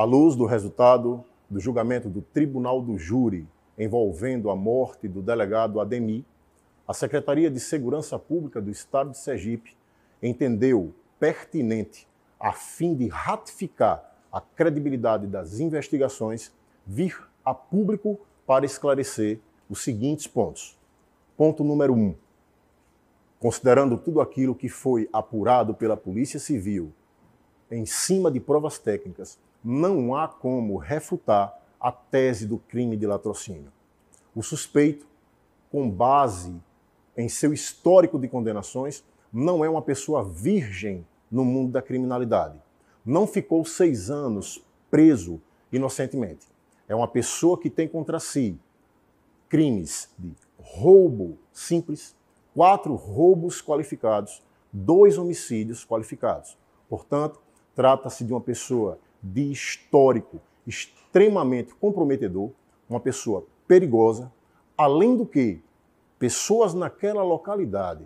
à luz do resultado do julgamento do Tribunal do Júri envolvendo a morte do delegado Ademir, a Secretaria de Segurança Pública do Estado de Sergipe entendeu pertinente, a fim de ratificar a credibilidade das investigações, vir a público para esclarecer os seguintes pontos. Ponto número 1. Um, considerando tudo aquilo que foi apurado pela Polícia Civil em cima de provas técnicas não há como refutar a tese do crime de latrocínio. O suspeito, com base em seu histórico de condenações, não é uma pessoa virgem no mundo da criminalidade. Não ficou seis anos preso inocentemente. É uma pessoa que tem contra si crimes de roubo simples, quatro roubos qualificados, dois homicídios qualificados. Portanto, trata-se de uma pessoa de histórico extremamente comprometedor, uma pessoa perigosa, além do que pessoas naquela localidade,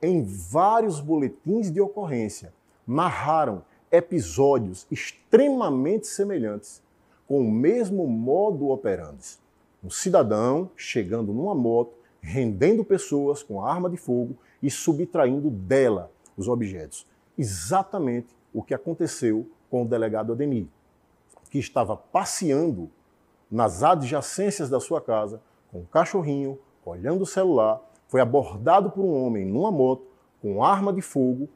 em vários boletins de ocorrência, narraram episódios extremamente semelhantes, com o mesmo modo operandi. Um cidadão chegando numa moto, rendendo pessoas com arma de fogo e subtraindo dela os objetos. Exatamente o que aconteceu com o delegado Ademir, que estava passeando nas adjacências da sua casa com um cachorrinho, olhando o celular, foi abordado por um homem numa moto com arma de fogo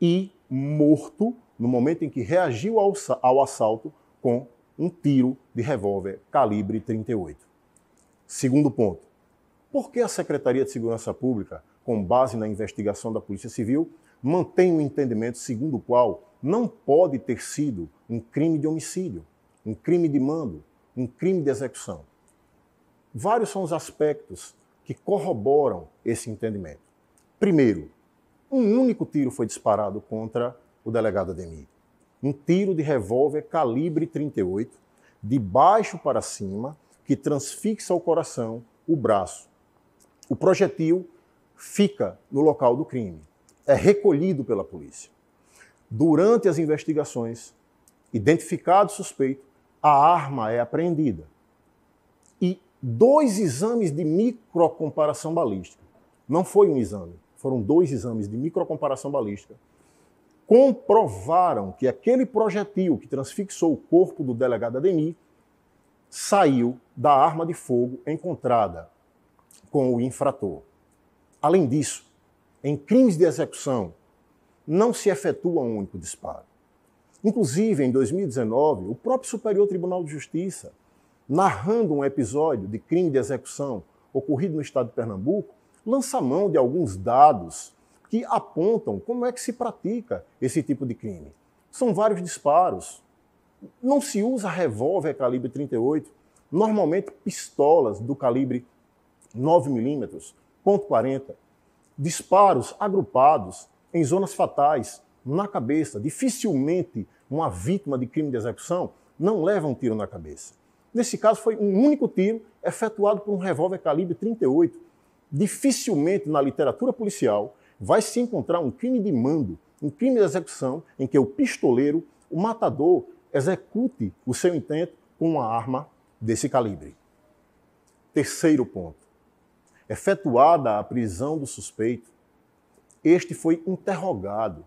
e morto no momento em que reagiu ao, ao assalto com um tiro de revólver calibre 38. Segundo ponto, por que a Secretaria de Segurança Pública, com base na investigação da Polícia Civil, mantém o um entendimento segundo o qual não pode ter sido um crime de homicídio, um crime de mando, um crime de execução. Vários são os aspectos que corroboram esse entendimento. Primeiro, um único tiro foi disparado contra o delegado Ademir. Um tiro de revólver calibre 38, de baixo para cima, que transfixa o coração, o braço. O projetil fica no local do crime, é recolhido pela polícia. Durante as investigações, identificado o suspeito, a arma é apreendida. E dois exames de microcomparação balística. Não foi um exame, foram dois exames de microcomparação balística. Comprovaram que aquele projetil que transfixou o corpo do delegado Ademir saiu da arma de fogo encontrada com o infrator. Além disso, em crimes de execução não se efetua um único disparo. Inclusive, em 2019, o próprio Superior Tribunal de Justiça, narrando um episódio de crime de execução ocorrido no estado de Pernambuco, lança mão de alguns dados que apontam como é que se pratica esse tipo de crime. São vários disparos. Não se usa revólver calibre 38, normalmente pistolas do calibre 9mm, .40, disparos agrupados em zonas fatais, na cabeça. Dificilmente uma vítima de crime de execução não leva um tiro na cabeça. Nesse caso, foi um único tiro efetuado por um revólver calibre 38. Dificilmente na literatura policial vai se encontrar um crime de mando, um crime de execução em que o pistoleiro, o matador, execute o seu intento com uma arma desse calibre. Terceiro ponto: efetuada a prisão do suspeito, este foi interrogado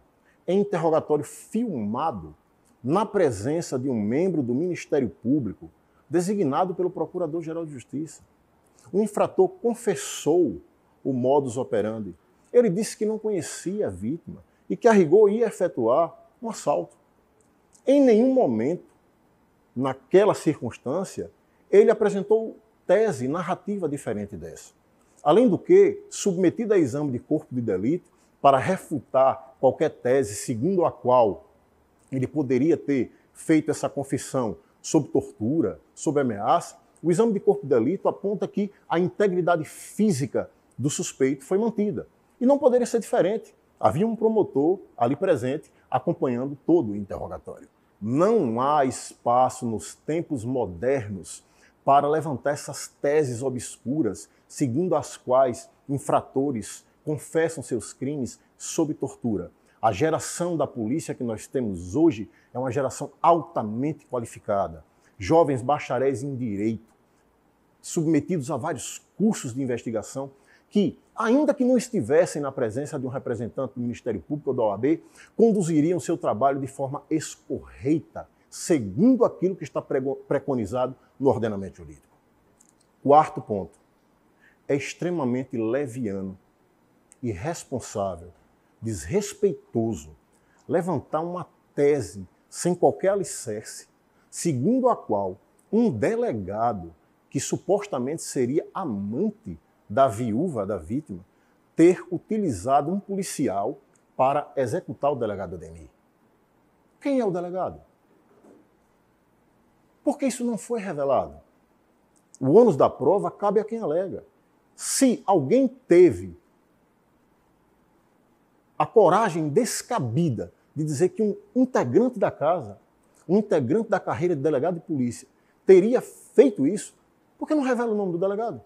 em interrogatório filmado na presença de um membro do Ministério Público designado pelo Procurador-Geral de Justiça. O infrator confessou o modus operandi. Ele disse que não conhecia a vítima e que a rigor ia efetuar um assalto. Em nenhum momento, naquela circunstância, ele apresentou tese narrativa diferente dessa. Além do que, submetido a exame de corpo de delito, para refutar qualquer tese segundo a qual ele poderia ter feito essa confissão sob tortura, sob ameaça, o exame de corpo de delito aponta que a integridade física do suspeito foi mantida. E não poderia ser diferente. Havia um promotor ali presente acompanhando todo o interrogatório. Não há espaço nos tempos modernos para levantar essas teses obscuras segundo as quais infratores confessam seus crimes sob tortura. A geração da polícia que nós temos hoje é uma geração altamente qualificada. Jovens bacharéis em direito, submetidos a vários cursos de investigação que, ainda que não estivessem na presença de um representante do Ministério Público ou da OAB, conduziriam seu trabalho de forma escorreita, segundo aquilo que está preconizado no ordenamento jurídico. Quarto ponto. É extremamente leviano irresponsável, desrespeitoso, levantar uma tese sem qualquer alicerce, segundo a qual um delegado que supostamente seria amante da viúva da vítima ter utilizado um policial para executar o delegado Demi. Quem é o delegado? Porque isso não foi revelado. O ônus da prova cabe a quem alega. Se alguém teve a coragem descabida de dizer que um integrante da casa, um integrante da carreira de delegado de polícia, teria feito isso, por que não revela o nome do delegado?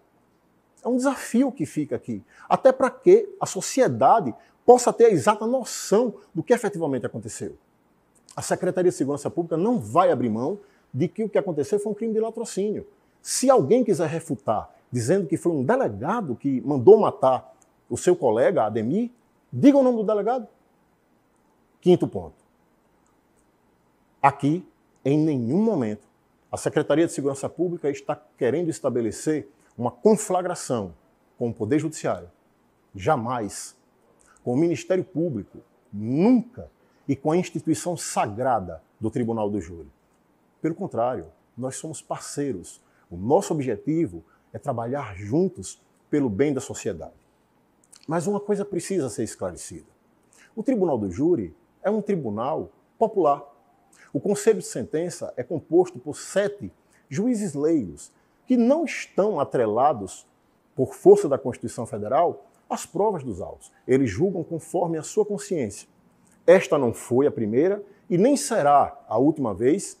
É um desafio que fica aqui. Até para que a sociedade possa ter a exata noção do que efetivamente aconteceu. A Secretaria de Segurança Pública não vai abrir mão de que o que aconteceu foi um crime de latrocínio. Se alguém quiser refutar dizendo que foi um delegado que mandou matar o seu colega, Ademir, Diga o nome do delegado. Quinto ponto. Aqui, em nenhum momento, a Secretaria de Segurança Pública está querendo estabelecer uma conflagração com o Poder Judiciário. Jamais. Com o Ministério Público. Nunca. E com a instituição sagrada do Tribunal do Júri. Pelo contrário, nós somos parceiros. O nosso objetivo é trabalhar juntos pelo bem da sociedade. Mas uma coisa precisa ser esclarecida: o tribunal do júri é um tribunal popular. O conselho de sentença é composto por sete juízes leigos que não estão atrelados, por força da Constituição Federal, às provas dos autos. Eles julgam conforme a sua consciência. Esta não foi a primeira e nem será a última vez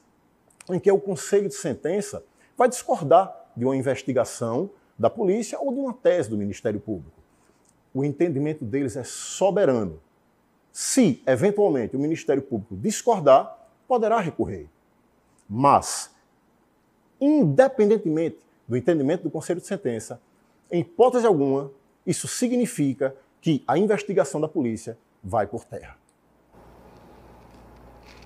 em que o conselho de sentença vai discordar de uma investigação da polícia ou de uma tese do Ministério Público o entendimento deles é soberano. Se, eventualmente, o Ministério Público discordar, poderá recorrer. Mas, independentemente do entendimento do Conselho de Sentença, em hipótese alguma, isso significa que a investigação da polícia vai por terra.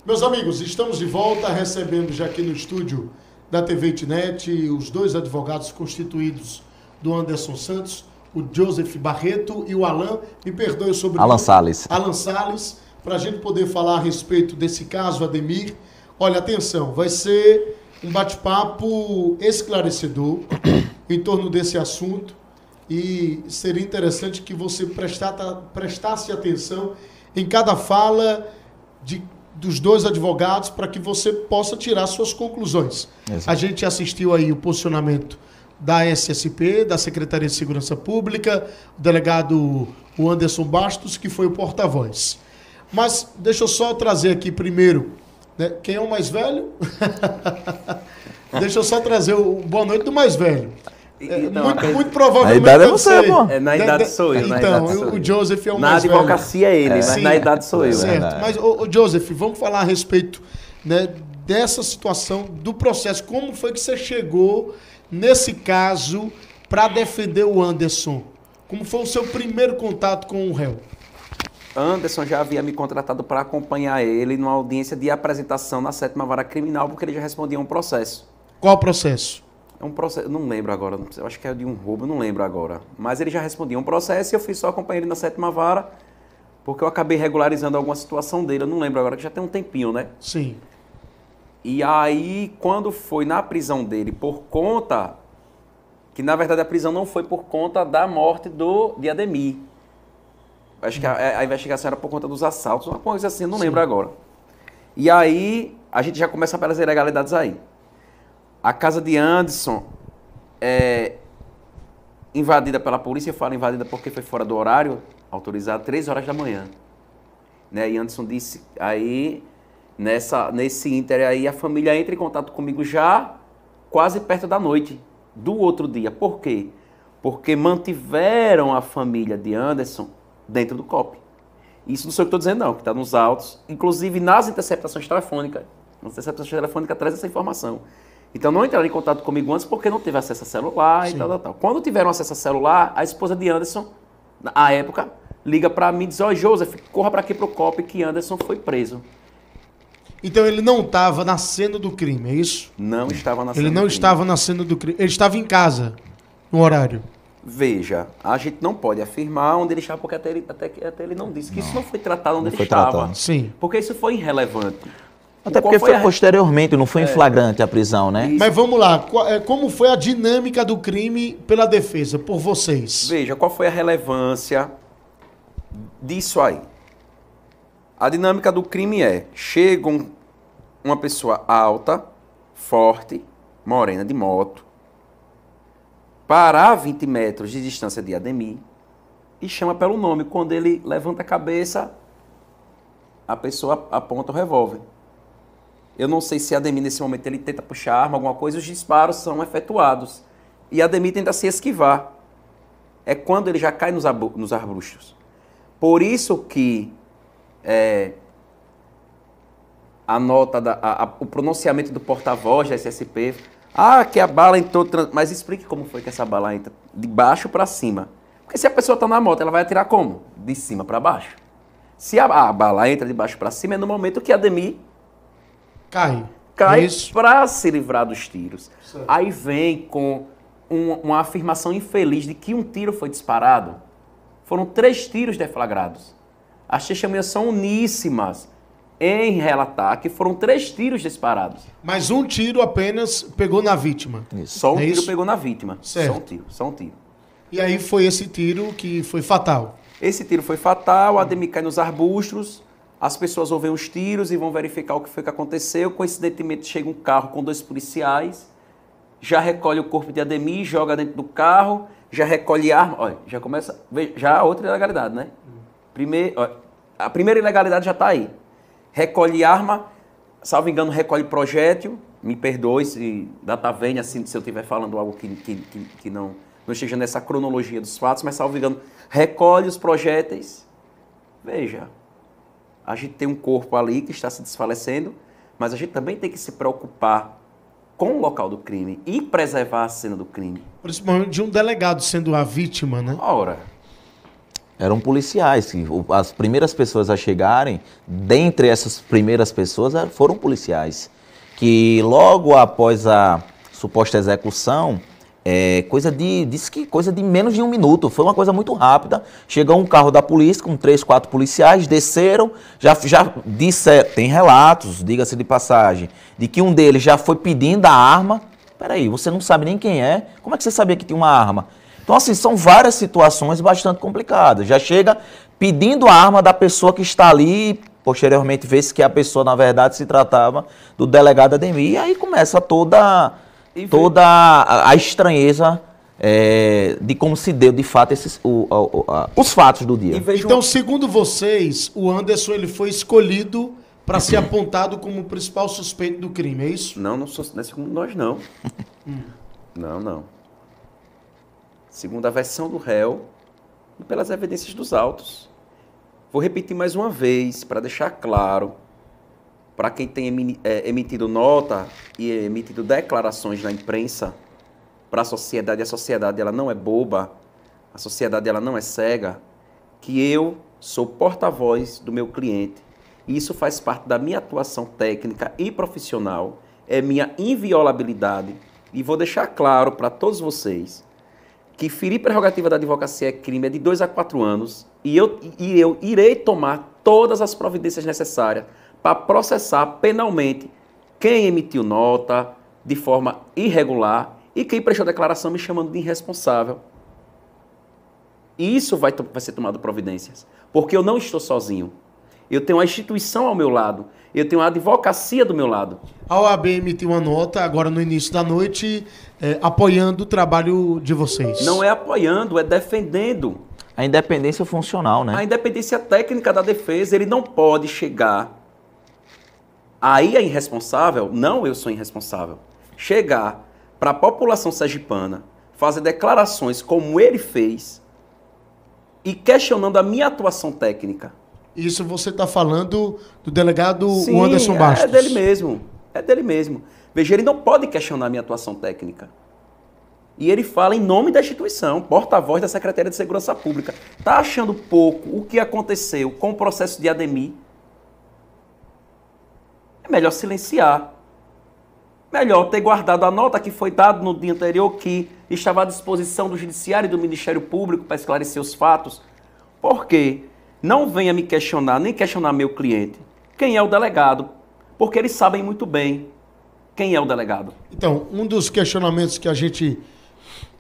Meus amigos, estamos de volta recebendo já aqui no estúdio da TV Itnet os dois advogados constituídos do Anderson Santos o Joseph Barreto e o Alan, me perdoe sobre Alan Salles. Alan Salles, para a gente poder falar a respeito desse caso, Ademir. Olha, atenção, vai ser um bate-papo esclarecedor em torno desse assunto e seria interessante que você prestasse atenção em cada fala de, dos dois advogados para que você possa tirar suas conclusões. Exato. A gente assistiu aí o posicionamento da SSP, da Secretaria de Segurança Pública, o delegado Anderson Bastos, que foi o porta-voz. Mas deixa eu só trazer aqui primeiro né, quem é o mais velho. deixa eu só trazer o boa noite do mais velho. É, muito, coisa... muito provavelmente. Na idade é você, pô. É, na né, idade né, sou eu. Então, idade sou eu. o Joseph é o na mais velho. Na advocacia é ele, é, mas sim, na idade sou eu. Certo. É mas, ô, Joseph, vamos falar a respeito né, dessa situação, do processo. Como foi que você chegou nesse caso, para defender o Anderson? Como foi o seu primeiro contato com o réu? Anderson já havia me contratado para acompanhar ele numa audiência de apresentação na sétima vara criminal, porque ele já respondia a um processo. Qual processo? É um processo, não lembro agora, eu acho que é de um roubo, não lembro agora. Mas ele já respondia um processo e eu fui só acompanhar ele na sétima vara, porque eu acabei regularizando alguma situação dele, eu não lembro agora, que já tem um tempinho, né? Sim. E aí, quando foi na prisão dele, por conta. Que na verdade a prisão não foi por conta da morte do, de Ademir. Acho que a, a investigação era por conta dos assaltos, uma coisa assim, não Sim. lembro agora. E aí, a gente já começa pelas ilegalidades aí. A casa de Anderson é invadida pela polícia, eu falo invadida porque foi fora do horário autorizado, três horas da manhã. Né? E Anderson disse, aí nessa, nesse Inter aí, a família entra em contato comigo já quase perto da noite do outro dia. Por quê? Porque mantiveram a família de Anderson dentro do COP. Isso não sou eu que estou dizendo, não, que está nos autos. Inclusive nas interceptações telefônicas. Nas interceptações telefônicas traz essa informação. Então não entraram em contato comigo antes porque não teve acesso a celular Sim. e tal, tal, tal. Quando tiveram acesso a celular, a esposa de Anderson, na época, liga para mim e diz: Ó, oh, Joseph, corra para aqui para o COP que Anderson foi preso. Então ele não estava na cena do crime, é isso? Não estava na ele cena. Ele não estava crime. na cena do crime. Ele estava em casa, no horário. Veja, a gente não pode afirmar onde ele estava, porque até ele, até, até ele não disse que não. isso não foi tratado onde não ele estava. Tratado. Sim. Porque isso foi irrelevante. Até porque foi, a... posteriormente, não foi é. em flagrante a prisão, né? Isso. Mas vamos lá, é, como foi a dinâmica do crime pela defesa, por vocês? Veja, qual foi a relevância disso aí? A dinâmica do crime é: chega um, uma pessoa alta, forte, morena de moto, parar a 20 metros de distância de Ademir e chama pelo nome. Quando ele levanta a cabeça, a pessoa aponta o revólver. Eu não sei se Ademir, nesse momento, ele tenta puxar a arma, alguma coisa, os disparos são efetuados. E Ademir tenta se esquivar. É quando ele já cai nos, nos arbustos. Por isso que é, a nota, da, a, a, o pronunciamento do porta-voz da SSP. Ah, que a bala entrou. Mas explique como foi que essa bala entra de baixo para cima. Porque se a pessoa está na moto, ela vai atirar como? De cima para baixo. Se a, a, bala entra de baixo para cima, é no momento que a Demi cai, cai para se livrar dos tiros. Certo. Aí vem com um, uma afirmação infeliz de que um tiro foi disparado. Foram três tiros deflagrados. As testemunhas são uníssimas em relatar que foram três tiros disparados. Mas um tiro apenas pegou na vítima. Isso. Só um é tiro isso? pegou na vítima. Certo. Só um tiro, só um tiro. E aí foi esse tiro que foi fatal. Esse tiro foi fatal, a Demi cai nos arbustos, as pessoas ouvem os tiros e vão verificar o que foi que aconteceu. Coincidentemente chega um carro com dois policiais, já recolhe o corpo de Ademir, joga dentro do carro, já recolhe arma. Olha, já começa. Já é outra ilegalidade, né? Primeiro, a primeira ilegalidade já está aí. Recolhe arma, salvo engano, recolhe projétil. Me perdoe se data vem, assim, né, se eu estiver falando algo que, que, que, que, não, não esteja nessa cronologia dos fatos, mas salvo engano, recolhe os projéteis. Veja, a gente tem um corpo ali que está se desfalecendo, mas a gente também tem que se preocupar com o local do crime e preservar a cena do crime. Principalmente de um delegado sendo a vítima, né? Ora. Eram policiais. As primeiras pessoas a chegarem, dentre essas primeiras pessoas, foram policiais. Que logo após a suposta execução, é, coisa de. Disse que coisa de menos de um minuto. Foi uma coisa muito rápida. Chegou um carro da polícia com três, quatro policiais, desceram, já, já disse é, Tem relatos, diga-se de passagem, de que um deles já foi pedindo a arma. Peraí, você não sabe nem quem é? Como é que você sabia que tinha uma arma? Então, assim, são várias situações bastante complicadas. Já chega pedindo a arma da pessoa que está ali posteriormente vê-se que a pessoa, na verdade, se tratava do delegado Ademir. E aí começa toda, toda a, a estranheza é, de como se deu de fato esses, o, o, a, os fatos do dia. Então, segundo vocês, o Anderson ele foi escolhido para ser apontado como o principal suspeito do crime, é isso? Não, não, sou, não é segundo nós, não. não, não segundo a versão do réu e pelas evidências dos autos. Vou repetir mais uma vez para deixar claro para quem tem é, emitido nota e emitido declarações na imprensa para a sociedade, a sociedade ela não é boba, a sociedade ela não é cega, que eu sou porta-voz do meu cliente. E isso faz parte da minha atuação técnica e profissional, é minha inviolabilidade. E vou deixar claro para todos vocês que ferir prerrogativa da advocacia é crime é de dois a quatro anos e eu, e eu irei tomar todas as providências necessárias para processar penalmente quem emitiu nota de forma irregular e quem prestou declaração me chamando de irresponsável. E isso vai, vai ser tomado providências, porque eu não estou sozinho eu tenho a instituição ao meu lado, eu tenho a advocacia do meu lado. A OAB emitiu uma nota agora no início da noite é, apoiando o trabalho de vocês. Não é apoiando, é defendendo. A independência funcional, né? A independência técnica da defesa, ele não pode chegar. Aí é irresponsável? Não, eu sou irresponsável. Chegar para a população sergipana, fazer declarações como ele fez e questionando a minha atuação técnica. Isso você está falando do delegado Sim, Anderson é Bastos. É dele mesmo. É dele mesmo. Veja, ele não pode questionar a minha atuação técnica. E ele fala em nome da instituição, porta-voz da Secretaria de Segurança Pública. Está achando pouco o que aconteceu com o processo de Ademir? É melhor silenciar. Melhor ter guardado a nota que foi dada no dia anterior, que estava à disposição do Judiciário e do Ministério Público para esclarecer os fatos. Por quê? Não venha me questionar, nem questionar meu cliente. Quem é o delegado? Porque eles sabem muito bem quem é o delegado. Então, um dos questionamentos que a gente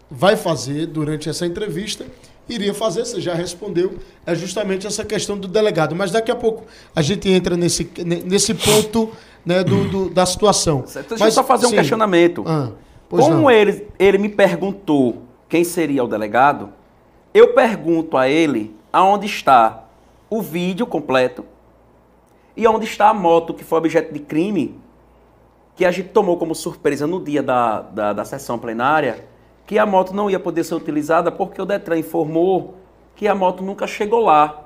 vai fazer durante essa entrevista, iria fazer, você já respondeu, é justamente essa questão do delegado. Mas daqui a pouco a gente entra nesse, nesse ponto né, do, do, da situação. Certo. Deixa Mas, eu só fazer sim. um questionamento. Ah, Como não. ele, ele me perguntou quem seria o delegado, eu pergunto a ele aonde está o vídeo completo e onde está a moto que foi objeto de crime, que a gente tomou como surpresa no dia da, da, da sessão plenária, que a moto não ia poder ser utilizada porque o Detran informou que a moto nunca chegou lá.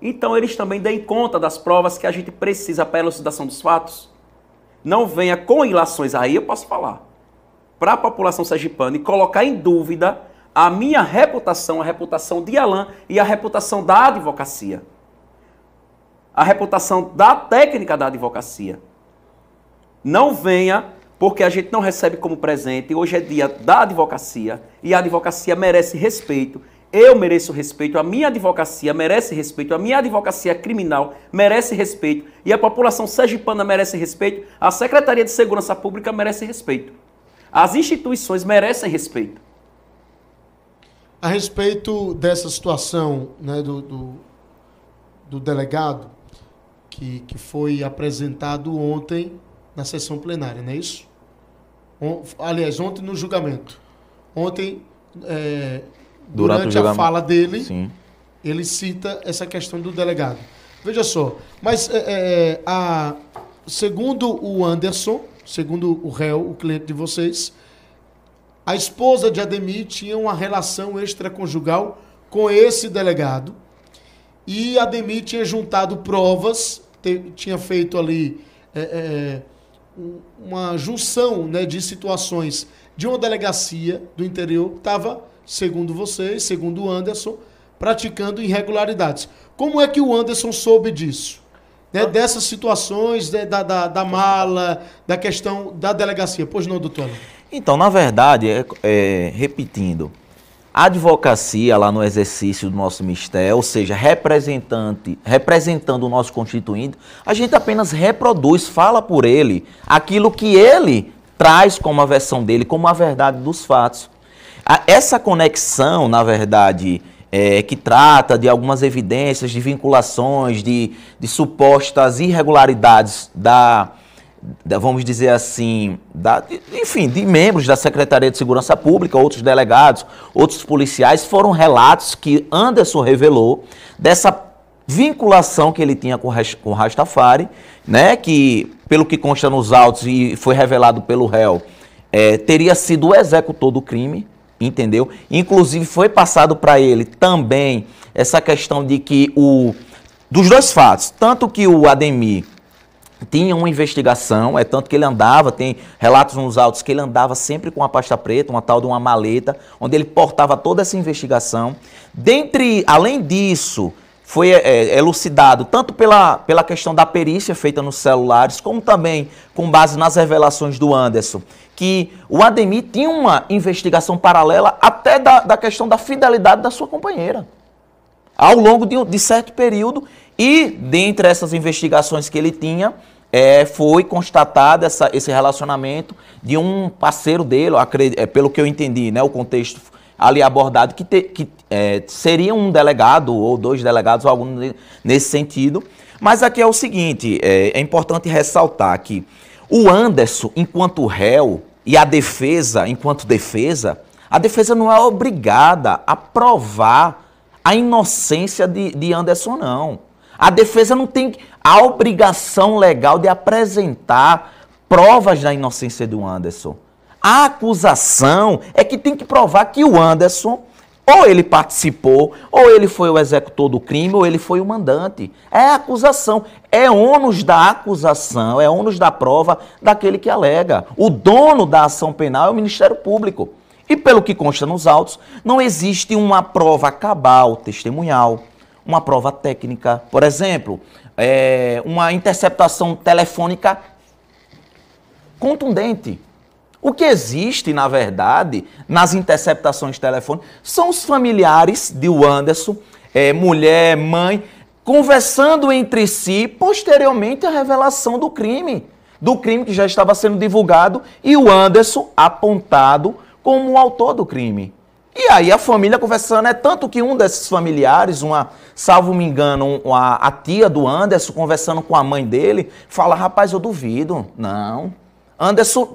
Então eles também deem conta das provas que a gente precisa para a elucidação dos fatos. Não venha com ilações, aí eu posso falar, para a população sergipana e colocar em dúvida a minha reputação, a reputação de Alain e a reputação da advocacia a reputação da técnica da advocacia. Não venha porque a gente não recebe como presente. Hoje é dia da advocacia e a advocacia merece respeito. Eu mereço respeito, a minha advocacia merece respeito, a minha advocacia criminal merece respeito e a população sergipana merece respeito, a Secretaria de Segurança Pública merece respeito. As instituições merecem respeito. A respeito dessa situação né, do, do, do delegado, que, que foi apresentado ontem na sessão plenária, não é isso? On, aliás, ontem no julgamento. Ontem, é, durante, durante a fala dele, Sim. ele cita essa questão do delegado. Veja só, mas é, é, a, segundo o Anderson, segundo o réu, o cliente de vocês, a esposa de Ademir tinha uma relação extraconjugal com esse delegado e Ademir tinha juntado provas te, tinha feito ali é, é uma junção né, de situações de uma delegacia do interior que estava, segundo vocês, segundo o Anderson, praticando irregularidades. Como é que o Anderson soube disso? Né, ah. dessas situações né, da, da, da, mala, da questão da delegacia. Pois não, doutor Então, na verdade, é, é, repetindo, advocacia lá no exercício do nosso mistério, ou seja, representante, representando o nosso constituinte, a gente apenas reproduz, fala por ele aquilo que ele traz como a versão dele, como a verdade dos fatos. Essa conexão, na verdade, é, que trata de algumas evidências, de vinculações, de, de supostas irregularidades da, vamos dizer assim, da, enfim, de membros da Secretaria de Segurança Pública, outros delegados, outros policiais, foram relatos que Anderson revelou dessa vinculação que ele tinha com, com Rastafari, né, que pelo que consta nos autos e foi revelado pelo réu, é, teria sido o executor do crime, entendeu? Inclusive foi passado para ele também essa questão de que o dos dois fatos, tanto que o Ademir tinha uma investigação, é tanto que ele andava, tem relatos nos autos que ele andava sempre com uma pasta preta, uma tal de uma maleta, onde ele portava toda essa investigação. Dentre, além disso, foi é, é, elucidado tanto pela, pela questão da perícia feita nos celulares, como também com base nas revelações do Anderson, que o Ademir tinha uma investigação paralela até da, da questão da fidelidade da sua companheira. Ao longo de, de certo período, e dentre essas investigações que ele tinha, é, foi constatado essa, esse relacionamento de um parceiro dele, acredito, é, pelo que eu entendi, né, o contexto ali abordado, que, te, que é, seria um delegado ou dois delegados, ou algum nesse sentido. Mas aqui é o seguinte: é, é importante ressaltar que o Anderson, enquanto réu, e a defesa, enquanto defesa, a defesa não é obrigada a provar a inocência de, de Anderson, não. A defesa não tem a obrigação legal de apresentar provas da inocência do Anderson. A acusação é que tem que provar que o Anderson ou ele participou, ou ele foi o executor do crime, ou ele foi o mandante. É acusação. É ônus da acusação, é ônus da prova daquele que alega. O dono da ação penal é o Ministério Público. E pelo que consta nos autos, não existe uma prova cabal, testemunhal, uma prova técnica. Por exemplo, é, uma interceptação telefônica contundente. O que existe, na verdade, nas interceptações telefônicas são os familiares de Anderson, é, mulher, mãe, conversando entre si posteriormente a revelação do crime, do crime que já estava sendo divulgado e o Anderson apontado como o autor do crime. E aí a família conversando, é tanto que um desses familiares, uma, salvo me engano, uma, a tia do Anderson conversando com a mãe dele, fala: "Rapaz, eu duvido". Não. Anderson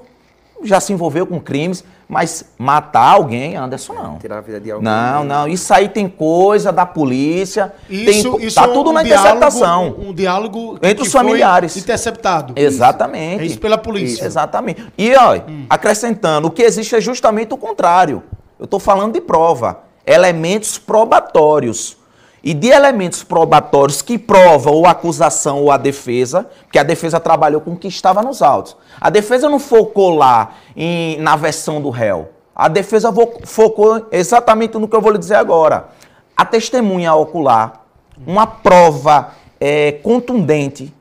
já se envolveu com crimes, mas matar alguém, Anderson, não. Tirar a vida de alguém. Não, né? não. Isso aí tem coisa da polícia. Isso, tem, isso tá é tudo um na diálogo, interceptação. um diálogo entre os familiares. interceptado. Exatamente. Isso. É isso pela polícia. Isso. Exatamente. E, ó, hum. acrescentando, o que existe é justamente o contrário. Eu estou falando de prova, elementos probatórios. E de elementos probatórios que provam ou a acusação ou a defesa, porque a defesa trabalhou com o que estava nos autos. A defesa não focou lá em, na versão do réu. A defesa focou exatamente no que eu vou lhe dizer agora. A testemunha ocular, uma prova é, contundente,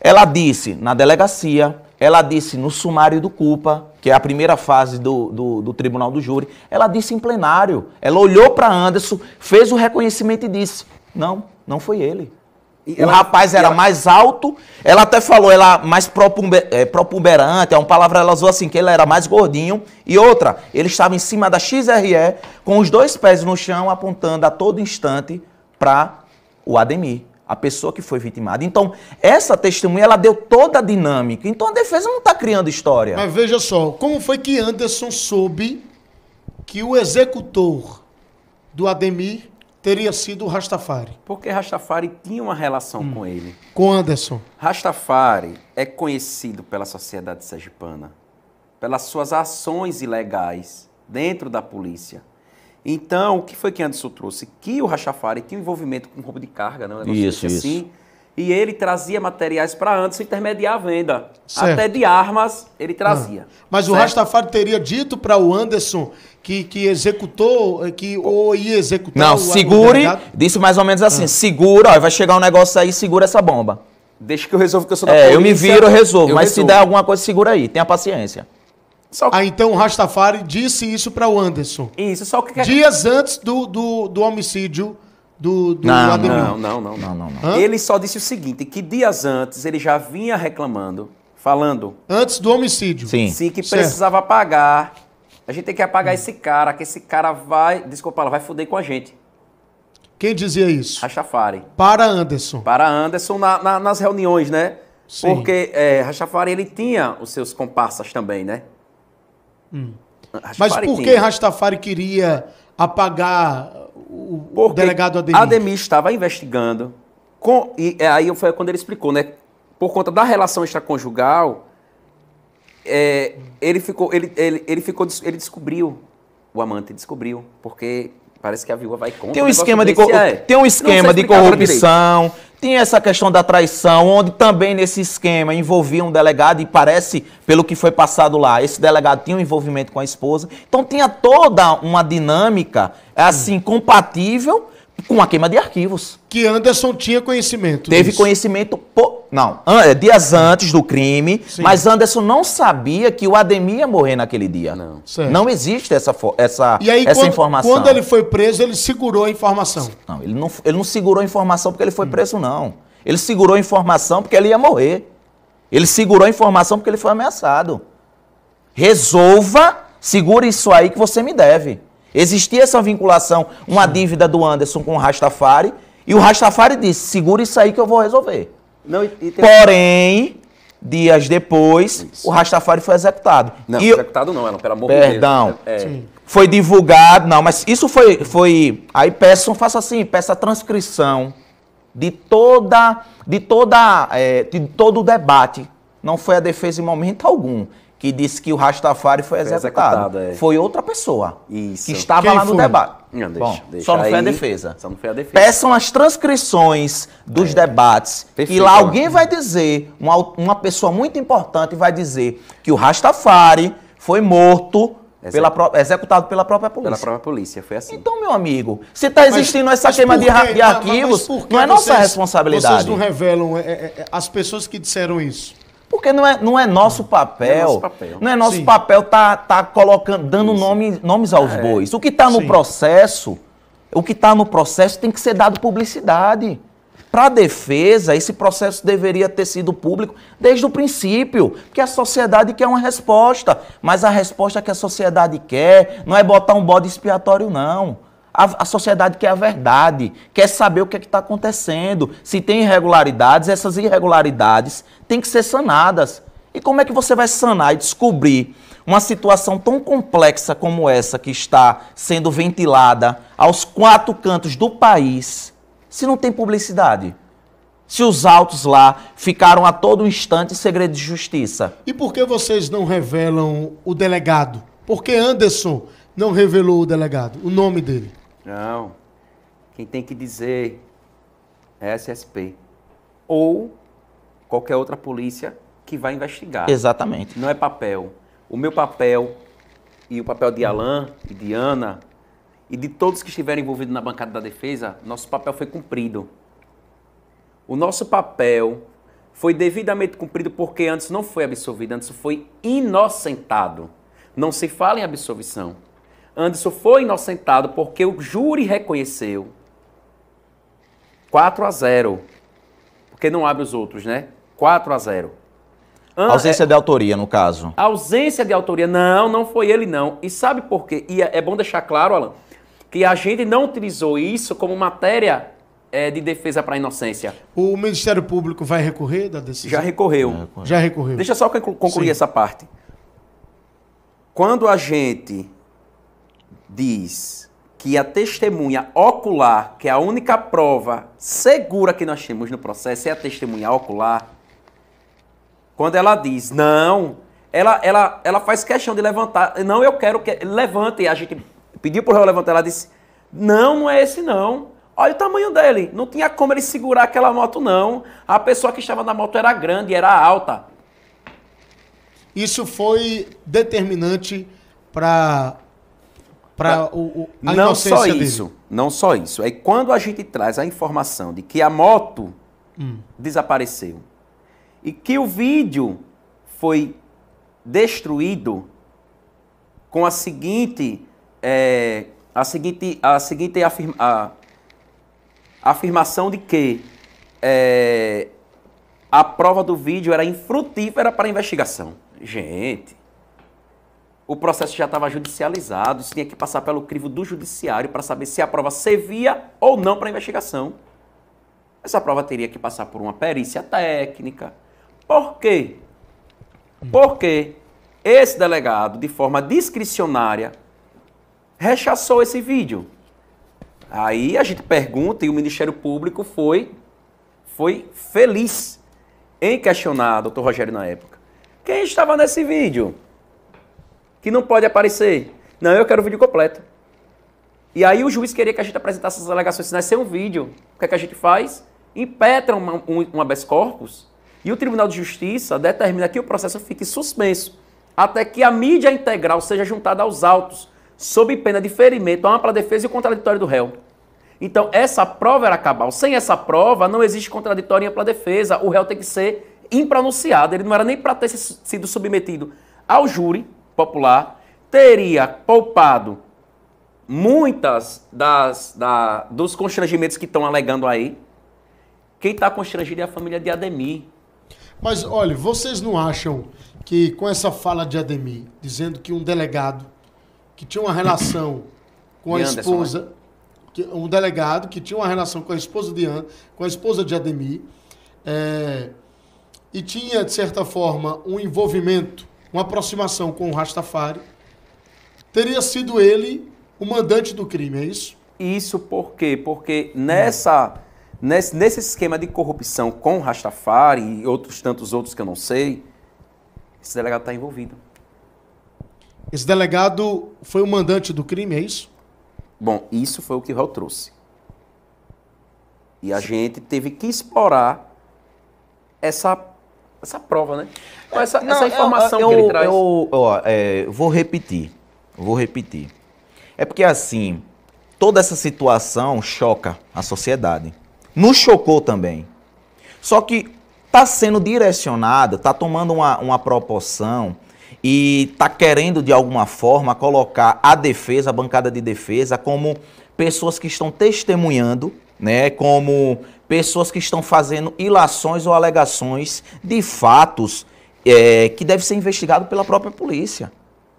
ela disse na delegacia, ela disse no sumário do culpa, que é a primeira fase do, do, do tribunal do júri, ela disse em plenário. Ela olhou para Anderson, fez o reconhecimento e disse: não, não foi ele. E o ela, rapaz era ela... mais alto, ela até falou, ela mais propumber, é, propuberante, é uma palavra, ela usou assim, que ele era mais gordinho. E outra, ele estava em cima da XRE, com os dois pés no chão, apontando a todo instante para o Ademir a pessoa que foi vitimada. Então, essa testemunha, ela deu toda a dinâmica. Então, a defesa não está criando história. Mas veja só, como foi que Anderson soube que o executor do Ademir teria sido o Rastafari? Porque Rastafari tinha uma relação hum. com ele. Com Anderson. Rastafari é conhecido pela sociedade sergipana pelas suas ações ilegais dentro da polícia. Então, o que foi que Anderson trouxe? Que o Rachafari tinha envolvimento com roubo de carga, não? Né? Isso, isso. Assim, e ele trazia materiais para Anderson intermediar a venda. Certo. Até de armas ele trazia. Ah. Mas certo? o Rastafari teria dito para o Anderson que, que executou, que ou ia executar. Não, o, segure, disse mais ou menos assim: ah. segura, ó, vai chegar um negócio aí, segura essa bomba. Deixa que eu resolvo que eu sou da é, polícia. É, eu me viro, eu resolvo. Eu mas resolvo. se der alguma coisa, segura aí, tenha paciência. Só que... Ah, então o Rastafari disse isso para o Anderson. Isso, só que. Dias antes do, do, do homicídio do, do não, Ademir. Não, não, não, não, não. não. Ele só disse o seguinte: que dias antes ele já vinha reclamando, falando. Antes do homicídio. Sim. Sim, que certo. precisava pagar. A gente tem que apagar hum. esse cara, que esse cara vai. Desculpa, ela vai foder com a gente. Quem dizia isso? Rastafari. Para Anderson. Para Anderson na, na, nas reuniões, né? Sim. Porque é, Rastafari ele tinha os seus comparsas também, né? Hum. Mas por que Rastafari queria apagar o Porque delegado Ademir? Ademir estava investigando. Com, e é, aí foi quando ele explicou, né? Por conta da relação extraconjugal, é, ele ficou, ele, ele, ele ficou, ele descobriu, o amante descobriu, porque parece que a viúva vai contra. Tem um esquema de, é. tem um esquema de corrupção, direito tinha essa questão da traição, onde também nesse esquema envolvia um delegado, e parece, pelo que foi passado lá, esse delegado tinha um envolvimento com a esposa. Então tinha toda uma dinâmica, assim, compatível com a queima de arquivos. Que Anderson tinha conhecimento. Teve disso. conhecimento. Po... Não, eh, dias antes do crime, Sim. mas Anderson não sabia que o Ademir ia morrer naquele dia. Não, certo. não existe essa, essa, e aí, essa quando, informação. Quando ele foi preso, ele segurou a informação. Não ele, não, ele não segurou a informação porque ele foi preso, não. Ele segurou a informação porque ele ia morrer. Ele segurou a informação porque ele foi ameaçado. Resolva, segure isso aí que você me deve. Existia essa vinculação, uma dívida do Anderson com o Rastafari, e o Rastafari disse: segura isso aí que eu vou resolver. Não, e, e tem... Porém, dias depois, isso. o Rastafari foi executado. Não, e... executado não, era, pelo amor Perdão. de Deus. Perdão. É. é. Foi divulgado, não, mas isso foi. foi... Aí peço, faço assim, peço a transcrição de toda, de toda, é, de todo o debate. Não foi a defesa em momento algum que disse que o Rastafari foi executado. Foi, executado, é. foi outra pessoa Isso. que estava Quem lá no debate. Não, deixa, Bom, deixa só não foi a defesa. Só não foi a defesa. Peçam as transcrições dos é. debates Perfeito, e lá alguém vai dizer, uma, uma pessoa muito importante vai dizer que o Rastafari foi morto pela pro... executado pela própria polícia. Pela própria polícia, foi assim. Então, meu amigo, se está existindo essa queima de, de, arquivos, não é vocês, nossa responsabilidade. Vocês não revelam é, é, é, as pessoas que disseram isso. Porque não é, não é nosso é papel. Não é nosso papel, não é nosso papel tá, tá colocando, dando nome, nomes aos é. bois. O que está no Sim. processo, o que está no processo tem que ser dado publicidade. Para a defesa, esse processo deveria ter sido público desde o princípio, porque a sociedade quer uma resposta, mas a resposta que a sociedade quer não é botar um bode expiatório, não. A, a sociedade quer a verdade, quer saber o que é está acontecendo. Se tem irregularidades, essas irregularidades têm que ser sanadas. E como é que você vai sanar e descobrir uma situação tão complexa como essa que está sendo ventilada aos quatro cantos do país, se não tem publicidade? Se os autos lá ficaram a todo instante em segredo de justiça. E por que vocês não revelam o delegado? Por que Anderson não revelou o delegado, o nome dele? Não. Quem tem que dizer é SSP. Ou qualquer outra polícia que vai investigar. Exatamente. Não é papel. O meu papel e o papel de Alain e de Ana e de todos que estiveram envolvidos na bancada da defesa, nosso papel foi cumprido. O nosso papel foi devidamente cumprido porque antes não foi absolvido, antes foi inocentado. Não se fala em absolvição. Anderson foi inocentado porque o júri reconheceu. 4 a 0. Porque não abre os outros, né? 4 a 0. An ausência é... de autoria, no caso. Ausência de autoria. Não, não foi ele, não. E sabe por quê? E é, é bom deixar claro, Alan, que a gente não utilizou isso como matéria é, de defesa para a inocência. O Ministério Público vai recorrer da decisão? Já recorreu. Já recorreu. Já recorreu. Deixa só concluir Sim. essa parte. Quando a gente diz que a testemunha ocular, que é a única prova segura que nós temos no processo, é a testemunha ocular, quando ela diz não, ela, ela, ela faz questão de levantar, não, eu quero que levante, a gente pediu para réu levantar, ela disse, não, não é esse não, olha o tamanho dele, não tinha como ele segurar aquela moto não, a pessoa que estava na moto era grande, era alta. Isso foi determinante para para o, o a não só dele. isso, não só isso. É quando a gente traz a informação de que a moto hum. desapareceu e que o vídeo foi destruído com a seguinte é, a seguinte a seguinte afirma, a, a afirmação de que é, a prova do vídeo era infrutífera para a investigação. Gente, o processo já estava judicializado, isso tinha que passar pelo crivo do judiciário para saber se a prova servia ou não para investigação. Essa prova teria que passar por uma perícia técnica. Por quê? Porque esse delegado, de forma discricionária, rechaçou esse vídeo. Aí a gente pergunta e o Ministério Público foi, foi feliz em questionar, doutor Rogério, na época. Quem estava nesse vídeo? que não pode aparecer. Não, eu quero o vídeo completo. E aí o juiz queria que a gente apresentasse essas alegações sinais sem um vídeo. O que, é que a gente faz? Impetra um, um habeas corpus e o Tribunal de Justiça determina que o processo fique suspenso até que a mídia integral seja juntada aos autos, sob pena de ferimento, a ampla defesa e o contraditório do réu. Então, essa prova era cabal. Sem essa prova, não existe contraditório em ampla defesa. O réu tem que ser impronunciado. Ele não era nem para ter sido submetido ao júri, popular, teria poupado muitas das, da, dos constrangimentos que estão alegando aí. Quem está constrangido é a família de Ademir. Mas olha, vocês não acham que com essa fala de Ademir, dizendo que um delegado que tinha uma relação com a esposa, né? que, um delegado que tinha uma relação com a esposa de An, com a esposa de Ademir, é, e tinha de certa forma um envolvimento uma aproximação com o Rastafari, teria sido ele o mandante do crime, é isso? Isso por quê? Porque nessa, nesse, nesse esquema de corrupção com o Rastafari e outros tantos outros que eu não sei, esse delegado está envolvido. Esse delegado foi o mandante do crime, é isso? Bom, isso foi o que o réu trouxe. E a gente teve que explorar essa essa prova, né? Com é, essa, Não, essa é, informação eu, é, eu, que ele traz. Eu, é, vou repetir. Vou repetir. É porque assim, toda essa situação choca a sociedade. Nos chocou também. Só que está sendo direcionada, está tomando uma, uma proporção e está querendo, de alguma forma, colocar a defesa, a bancada de defesa, como pessoas que estão testemunhando, né, como pessoas que estão fazendo ilações ou alegações de fatos é, que deve ser investigado pela própria polícia.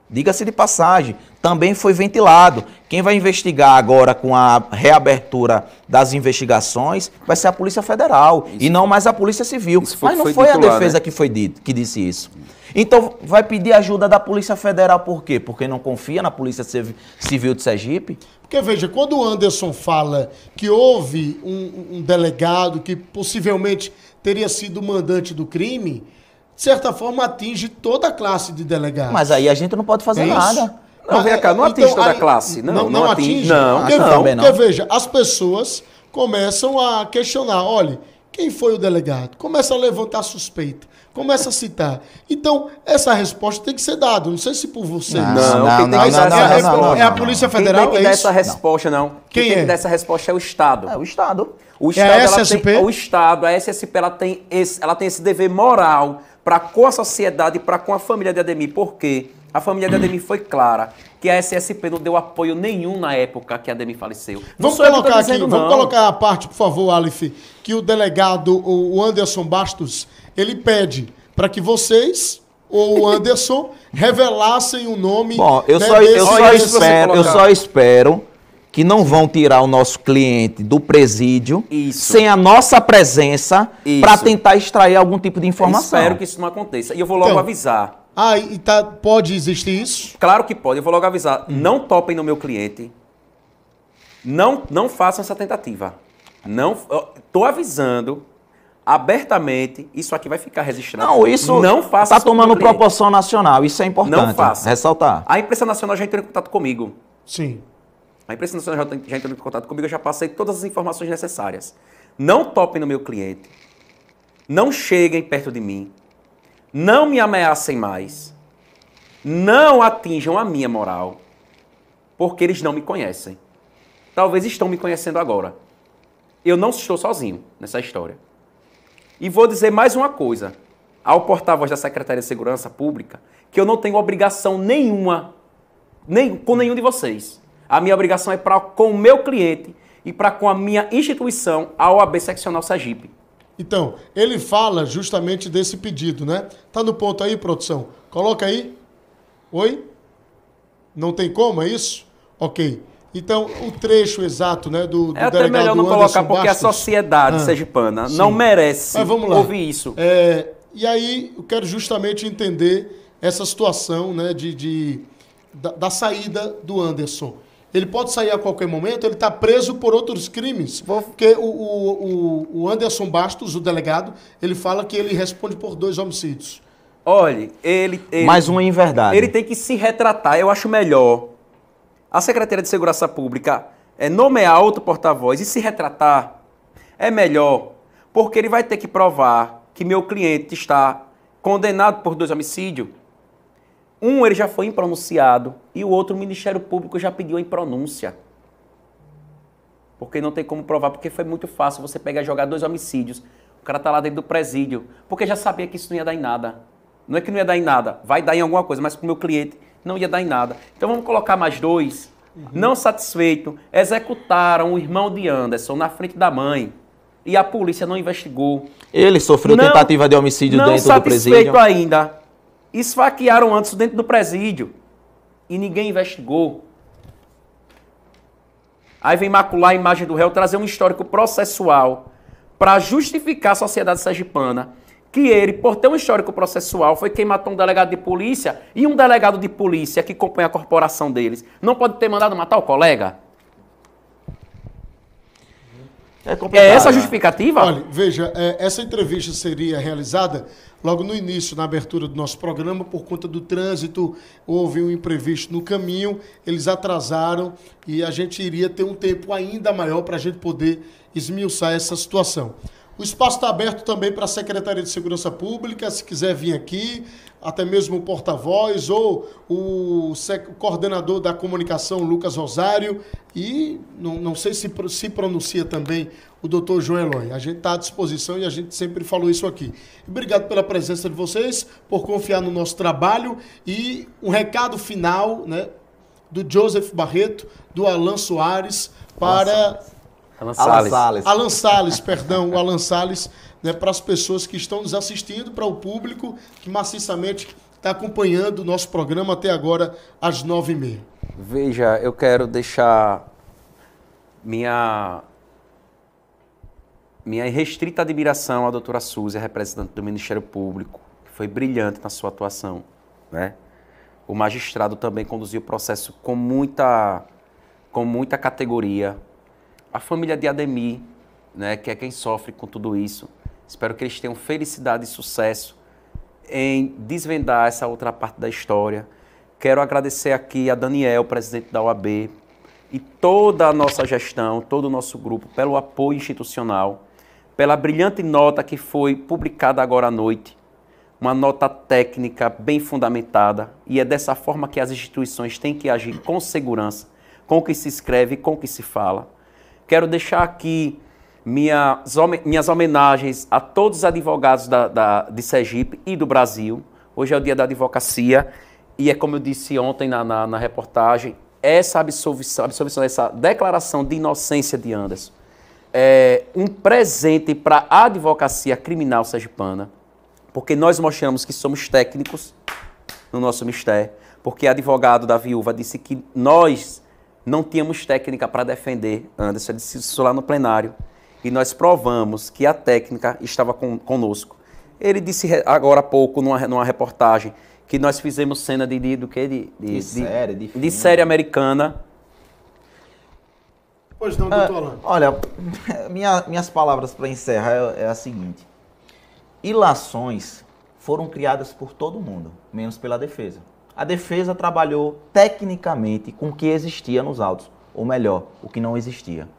Diga-se de passagem, também foi ventilado. Quem vai investigar agora com a reabertura das investigações vai ser a Polícia Federal isso. e não mais a Polícia Civil. Mas não foi a defesa né? que foi dito, que disse isso. Então vai pedir ajuda da Polícia Federal por quê? Porque não confia na Polícia Civil de Sergipe? Porque veja, quando o Anderson fala que houve um, um delegado que possivelmente teria sido o mandante do crime, de certa forma atinge toda a classe de delegados. Mas aí a gente não pode fazer é nada. Não, vem cá, não então, atinge então, toda a classe. Não, não, não, não atinge. Não, porque, não, também não. Porque veja, as pessoas começam a questionar, olha, quem foi o delegado? Começa a levantar suspeita. Começa a citar. Então, essa resposta tem que ser dada. Não sei se por você. Não, não, não, não, não, É a Polícia Federal, Quem tem que é dar essa resposta, não. Quem, tem que é? dar essa resposta é o Estado. É o Estado. O Estado, é a SSP? Tem, é o Estado, a SSP, ela tem esse, ela tem esse dever moral para com a sociedade e para com a família de Ademir. Por quê? A família de Ademir foi clara que a SSP não deu apoio nenhum na época que a Ademir faleceu. Vamos colocar aqui, vamos colocar a parte, por favor, Aleph, que o delegado, o Anderson Bastos, ele pede para que vocês ou o Anderson revelassem o nome. Bom, eu, né, só, eu, só, espero, eu só espero que não vão tirar o nosso cliente do presídio isso. sem a nossa presença para tentar extrair algum tipo de informação. Eu espero que isso não aconteça. E eu vou logo então, avisar. Ah, e tá, pode existir isso? Claro que pode. Eu vou logo avisar. Hum. Não topem no meu cliente. Não, não façam essa tentativa. Não, estou avisando abertamente, isso aqui vai ficar registrado. Não, isso não faça. Está tomando proporção nacional, isso é importante. Não faça. Ressaltar. A imprensa nacional já entrou em contato comigo. Sim. A imprensa nacional já, já entrou em contato comigo, eu já passei todas as informações necessárias. Não topem no meu cliente. Não cheguem perto de mim. Não me ameacem mais. Não atinjam a minha moral. Porque eles não me conhecem. Talvez estão me conhecendo agora. Eu não estou sozinho nessa história. E vou dizer mais uma coisa ao porta-voz da Secretaria de Segurança Pública que eu não tenho obrigação nenhuma nem, com nenhum de vocês. A minha obrigação é para com o meu cliente e para com a minha instituição, a OAB Seccional Sergipe. Então, ele fala justamente desse pedido, né? Tá no ponto aí, produção? Coloca aí. Oi? Não tem como, é isso? Ok. Então, o trecho exato né, do, do é até melhor não colocar, porque Bastos. a sociedade ah, sergipana sim. não merece ouvir isso. É, e aí, eu quero justamente entender essa situação né, de, de da, da, saída do Anderson. Ele pode sair a qualquer momento, ele está preso por outros crimes. Porque o, o, o Anderson Bastos, o delegado, ele fala que ele responde por dois homicídios. Olha, ele, ele. Mais uma verdade Ele tem que se retratar. Eu acho melhor a Secretaria de Segurança Pública é nomear outro porta-voz e se retratar, é melhor, porque ele vai ter que provar que meu cliente está condenado por dois homicídios. Um ele já foi impronunciado e o outro o Ministério Público já pediu a impronúncia. Porque não tem como provar, porque foi muito fácil você pegar e jogar dois homicídios. O cara está lá dentro do presídio, porque já sabia que isso não ia dar em nada. Não é que não ia dar em nada, vai dar em alguma coisa, mas para o meu cliente não ia dar em nada. Então vamos colocar mais dois. Uhum. Não satisfeito, executaram o irmão de Anderson na frente da mãe. E a polícia não investigou. Ele sofreu não, tentativa de homicídio dentro do presídio. Não satisfeito ainda. Esfaquearam antes dentro do presídio. E ninguém investigou. Aí vem macular a imagem do réu, trazer um histórico processual para justificar a sociedade sergipana que ele, por ter um histórico processual, foi quem matou um delegado de polícia e um delegado de polícia que compõe a corporação deles não pode ter mandado matar o colega? É, é essa a né? justificativa? Olha, veja, é, essa entrevista seria realizada logo no início, na abertura do nosso programa, por conta do trânsito, houve um imprevisto no caminho, eles atrasaram e a gente iria ter um tempo ainda maior para a gente poder esmiuçar essa situação. O espaço está aberto também para a Secretaria de Segurança Pública, se quiser vir aqui, até mesmo o porta-voz ou o, coordenador da comunicação, Lucas Rosário, e não, não sei se se pronuncia também o doutor João Eloy. A gente está à disposição e a gente sempre falou isso aqui. Obrigado pela presença de vocês, por confiar no nosso trabalho e um recado final né, do Joseph Barreto, do Alan Soares, para. Nossa Alan Salles. Salles. Alan Salles, perdão, o Alan Salles, né, para as pessoas que estão nos assistindo, para o público que maciçamente está acompanhando o nosso programa até agora, às nove e meia. Veja, eu quero deixar minha, minha restrita admiração à doutora Suzy, representante do Ministério Público, que foi brilhante na sua atuação. Né? O magistrado também conduziu o processo com muita, com muita categoria, a família de Ademir, né, que é quem sofre com tudo isso. Espero que eles tenham felicidade e sucesso em desvendar essa outra parte da história. Quero agradecer aqui a Daniel, presidente da OAB, e toda a nossa gestão, todo o nosso grupo, pelo apoio institucional, pela brilhante nota que foi publicada agora à noite, uma nota técnica bem fundamentada, e é dessa forma que as instituições têm que agir com segurança, com o que se escreve, com o que se fala. Quero deixar aqui minhas, minhas homenagens a todos os advogados da, da, de Sergipe e do Brasil. Hoje é o dia da advocacia e é como eu disse ontem na, na, na reportagem, essa absolvição, absolvição, essa declaração de inocência de Anderson é um presente para a advocacia criminal sergipana, porque nós mostramos que somos técnicos no nosso mistério, porque advogado da viúva disse que nós não tínhamos técnica para defender Anderson, ele disse isso lá no plenário, e nós provamos que a técnica estava com, conosco. Ele disse agora há pouco, numa, numa reportagem, que nós fizemos cena de, de do que? De, de, de, série, de, de série americana. Pois não, ah, doutor ah, Olha, minha, minhas palavras para encerrar é, é a seguinte. Ilações foram criadas por todo mundo, menos pela defesa a defesa trabalhou tecnicamente com o que existia nos autos, ou melhor, o que não existia.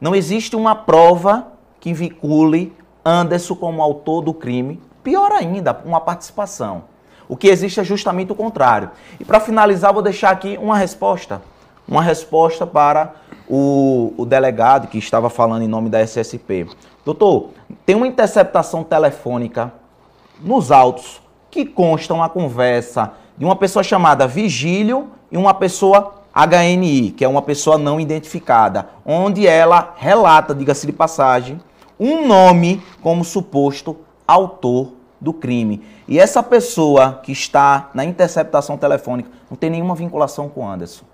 Não existe uma prova que vincule Anderson como autor do crime, pior ainda, uma participação. O que existe é justamente o contrário. E para finalizar, vou deixar aqui uma resposta. Uma resposta para o, o, delegado que estava falando em nome da SSP. Doutor, tem uma interceptação telefônica nos autos que consta uma conversa de uma pessoa chamada Vigílio e uma pessoa HNI, que é uma pessoa não identificada, onde ela relata, diga-se de passagem, um nome como suposto autor do crime. E essa pessoa que está na interceptação telefônica não tem nenhuma vinculação com Anderson.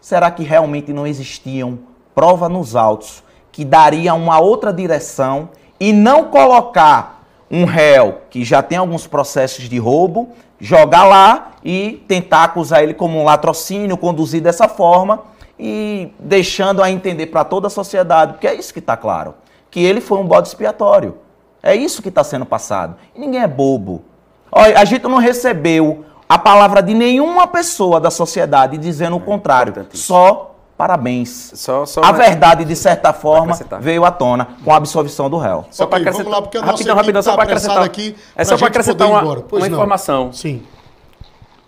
Será que realmente não existiam prova nos autos que daria uma outra direção e não colocar um réu que já tem alguns processos de roubo, jogar lá e tentar acusar ele como um latrocínio, conduzir dessa forma e deixando a entender para toda a sociedade, porque é isso que está claro, que ele foi um bode expiatório. É isso que está sendo passado. E ninguém é bobo. Olha, a gente não recebeu a palavra de nenhuma pessoa da sociedade dizendo é o contrário. Só Parabéns. Só, só a verdade, de certa forma, veio à tona com a absolvição do réu. Só okay, para acrescentar, vamos lá, porque a nossa rapidão, rapidão, tá só para acrescentar aqui. É só para acrescentar uma, uma informação. Sim.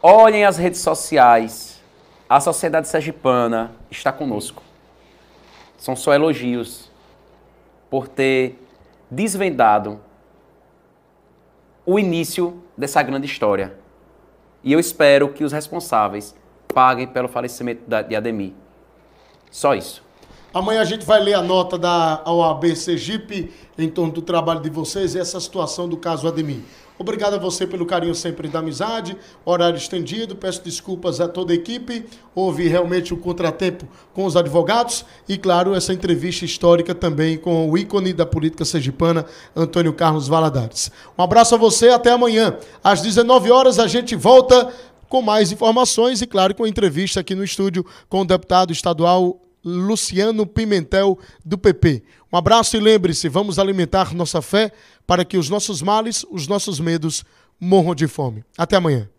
Olhem as redes sociais. A sociedade sergipana está conosco. São só elogios por ter desvendado o início dessa grande história. E eu espero que os responsáveis paguem pelo falecimento de Ademir. Só isso. Amanhã a gente vai ler a nota da OAB Sergipe em torno do trabalho de vocês e essa situação do caso Ademir. Obrigado a você pelo carinho sempre da amizade, horário estendido, peço desculpas a toda a equipe, houve realmente um contratempo com os advogados e, claro, essa entrevista histórica também com o ícone da política sergipana, Antônio Carlos Valadares. Um abraço a você, até amanhã. Às 19 horas a gente volta com mais informações e, claro, com entrevista aqui no estúdio com o deputado estadual Luciano Pimentel, do PP. Um abraço e lembre-se, vamos alimentar nossa fé para que os nossos males, os nossos medos morram de fome. Até amanhã.